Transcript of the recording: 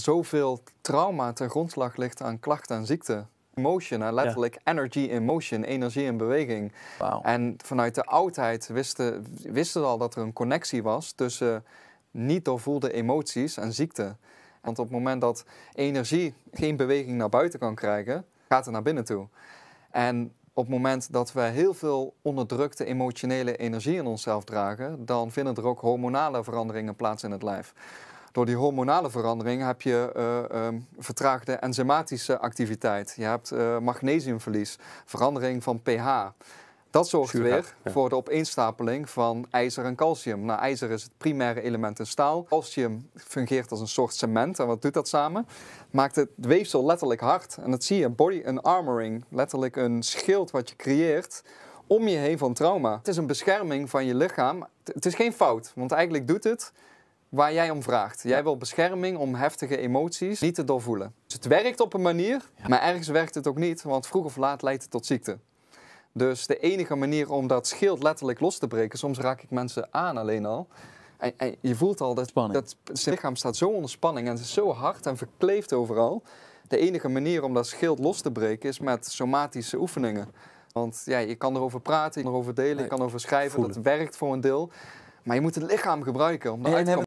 zoveel trauma ten grondslag ligt aan klachten en ziekte. Motion, letterlijk energy in motion, energie in beweging. En vanuit de oudheid wisten, wisten al dat er een connectie was tussen niet doorvoelde emoties en ziekte. Want op het moment dat energie geen beweging naar buiten kan krijgen, gaat het naar binnen toe. En op het moment dat we heel veel onderdrukte emotionele energie in onszelf dragen, dan vinden er ook hormonale veranderingen plaats in het lijf. Door die hormonale verandering heb je eh, ehm, vertraagde enzymatische activiteit. Je hebt eh, magnesiumverlies, verandering van pH. Dat zorgt weer voor de opeenstapeling van ijzer en calcium. Nou, ijzer is het primaire element in staal. Calcium fungeert als een soort cement. En wat doet dat samen? Maakt het weefsel letterlijk hard. En dat zie je, body and armoring. Letterlijk een schild wat je creëert om je heen van trauma. Het is een bescherming van je lichaam. Het is geen fout, want eigenlijk doet het waar jij om vraagt. Jij wil bescherming om heftige emoties niet te doorvoelen. Dus het werkt op een manier, maar ergens werkt het ook niet, want vroeg of laat leidt het tot ziekte. Dus de enige manier om dat schild letterlijk los te breken, soms raak ik mensen aan alleen al. En, je voelt al dat, het dat lichaam staat zo onder spanning en het is zo hard en verkleefd overal. De enige manier om dat schild los te breken is met somatische oefeningen. Want ja, je kan erover praten, je kan erover delen, je kan erover schrijven. Dat werkt voor een deel. Maar je moet het lichaam gebruiken om de te